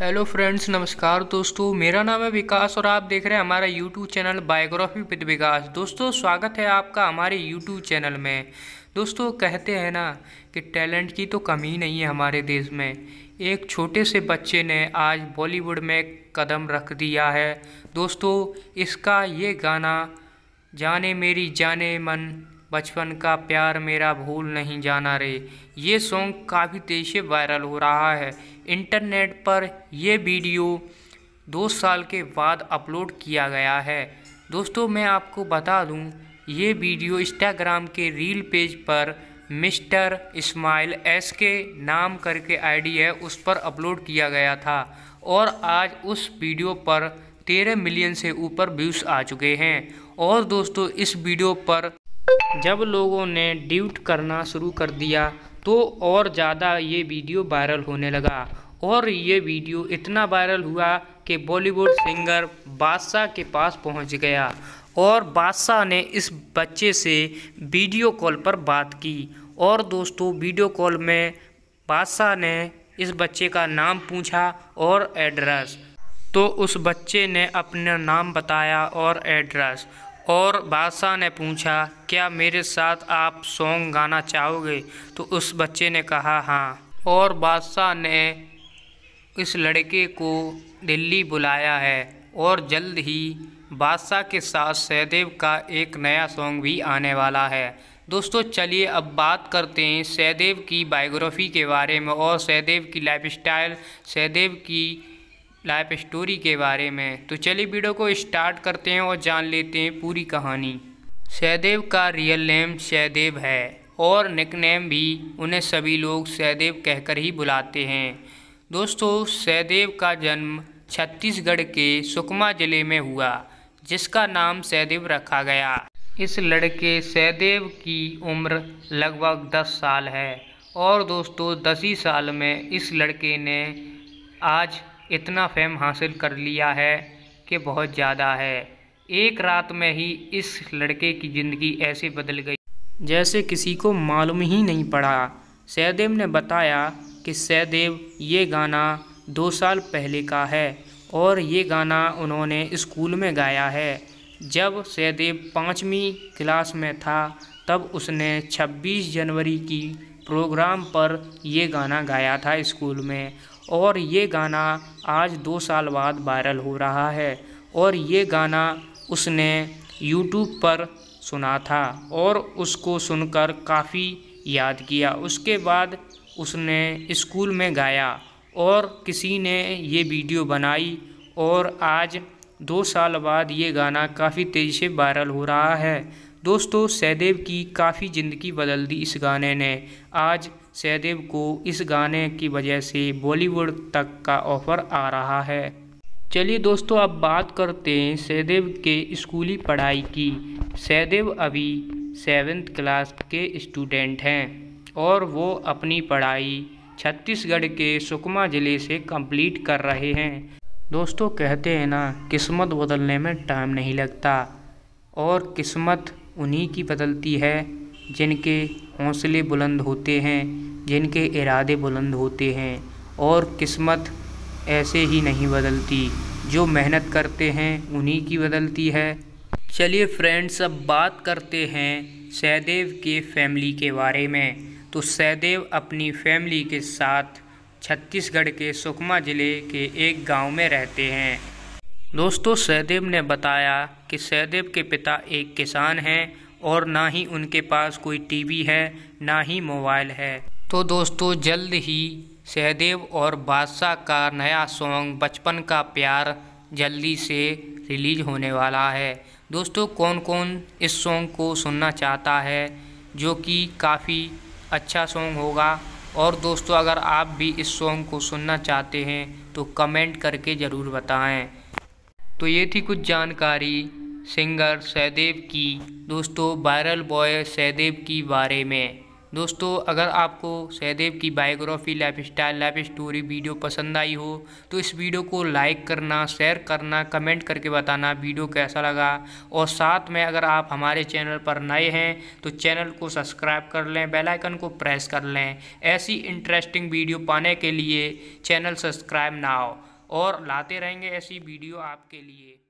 hello friends नमस्कार दोस्तों मेरा नाम है विकास और आप देख रहे हैं हमारा YouTube channel biography with Vikas दोस्तों स्वागत है आपका हमारे यूट्यूब चैनल में दोस्तों कहते हैं ना कि टैलेंट की तो कमी नहीं है हमारे देश में एक छोटे से बच्चे ने आज बॉलीवुड में कदम रख दिया है दोस्तों इसका ये गाना जाने मेरी जाने मन बचपन का प्यार मेरा भूल नहीं जाना रे ये सॉन्ग काफ़ी तेज़ से वायरल हो रहा है इंटरनेट पर यह वीडियो दो साल के बाद अपलोड किया गया है दोस्तों मैं आपको बता दूं ये वीडियो इंस्टाग्राम के रील पेज पर मिस्टर इस्माइल एस के नाम करके आईडी है उस पर अपलोड किया गया था और आज उस वीडियो पर तेरह मिलियन से ऊपर व्यूज़ आ चुके हैं और दोस्तों इस वीडियो पर जब लोगों ने ड्यूट करना शुरू कर दिया तो और ज़्यादा ये वीडियो वायरल होने लगा और ये वीडियो इतना वायरल हुआ कि बॉलीवुड सिंगर बादशाह के पास पहुंच गया और बादशाह ने इस बच्चे से वीडियो कॉल पर बात की और दोस्तों वीडियो कॉल में बादशाह ने इस बच्चे का नाम पूछा और एड्रेस तो उस बच्चे ने अपना नाम बताया और एड्रेस और बादशाह ने पूछा क्या मेरे साथ आप सॉन्ग गाना चाहोगे तो उस बच्चे ने कहा हाँ और बादशाह ने इस लड़के को दिल्ली बुलाया है और जल्द ही बादशाह के साथ सहदेव का एक नया सॉन्ग भी आने वाला है दोस्तों चलिए अब बात करते हैं सहदेव की बायोग्राफी के बारे में और सहदेव की लाइफ स्टाइल सहदेव की लाइफ स्टोरी के बारे में तो चलिए वीडियो को स्टार्ट करते हैं और जान लेते हैं पूरी कहानी सहदेव का रियल नेम सहदेव है और निकनेम भी उन्हें सभी लोग सहदेव कहकर ही बुलाते हैं दोस्तों सहदेव का जन्म छत्तीसगढ़ के सुकमा ज़िले में हुआ जिसका नाम सहदेव रखा गया इस लड़के सहदेव की उम्र लगभग दस साल है और दोस्तों दस ही साल में इस लड़के ने आज इतना फेम हासिल कर लिया है कि बहुत ज़्यादा है एक रात में ही इस लड़के की ज़िंदगी ऐसे बदल गई जैसे किसी को मालूम ही नहीं पड़ा सहदेव ने बताया कि सहदेव ये गाना दो साल पहले का है और ये गाना उन्होंने स्कूल में गाया है जब सहदेव पाँचवीं क्लास में था तब उसने 26 जनवरी की प्रोग्राम पर ये गाना गाया था स्कूल में और ये गाना आज दो साल बाद वायरल हो रहा है और ये गाना उसने यूट्यूब पर सुना था और उसको सुनकर काफ़ी याद किया उसके बाद उसने स्कूल में गाया और किसी ने ये वीडियो बनाई और आज दो साल बाद ये गाना काफ़ी तेज़ी से वायरल हो रहा है दोस्तों सहदेव की काफ़ी ज़िंदगी बदल दी इस गाने ने आज सहदेव को इस गाने की वजह से बॉलीवुड तक का ऑफ़र आ रहा है चलिए दोस्तों अब बात करते हैं सहदेव के स्कूली पढ़ाई की सहदेव अभी सेवेंथ क्लास के स्टूडेंट हैं और वो अपनी पढ़ाई छत्तीसगढ़ के सुकमा ज़िले से कंप्लीट कर रहे हैं दोस्तों कहते हैं ना किस्मत बदलने में टाइम नहीं लगता और किस्मत उन्हीं की बदलती है जिनके हौसले बुलंद होते हैं जिनके इरादे बुलंद होते हैं और किस्मत ऐसे ही नहीं बदलती जो मेहनत करते हैं उन्हीं की बदलती है चलिए फ्रेंड्स अब बात करते हैं सहदेव के फैमिली के बारे में तो सहदेव अपनी फैमिली के साथ छत्तीसगढ़ के सुकमा ज़िले के एक गांव में रहते हैं दोस्तों सहदेव ने बताया कि सहदेव के पिता एक किसान हैं और ना ही उनके पास कोई टीवी है ना ही मोबाइल है तो दोस्तों जल्द ही सहदेव और बादशाह का नया सॉन्ग बचपन का प्यार जल्दी से रिलीज होने वाला है दोस्तों कौन कौन इस सॉन्ग को सुनना चाहता है जो कि काफ़ी अच्छा सॉन्ग होगा और दोस्तों अगर आप भी इस सॉन्ग को सुनना चाहते हैं तो कमेंट करके ज़रूर बताएं तो ये थी कुछ जानकारी सिंगर सहदेव की दोस्तों वायरल बॉय सहदेव की बारे में दोस्तों अगर आपको सहदेव की biography lifestyle life story video पसंद आई हो तो इस वीडियो को लाइक करना शेयर करना कमेंट करके बताना वीडियो कैसा लगा और साथ में अगर आप हमारे चैनल पर नए हैं तो चैनल को सब्सक्राइब कर लें बेल आइकन को प्रेस कर लें ऐसी इंटरेस्टिंग वीडियो पाने के लिए चैनल सब्सक्राइब ना हो और लाते रहेंगे ऐसी वीडियो आपके लिए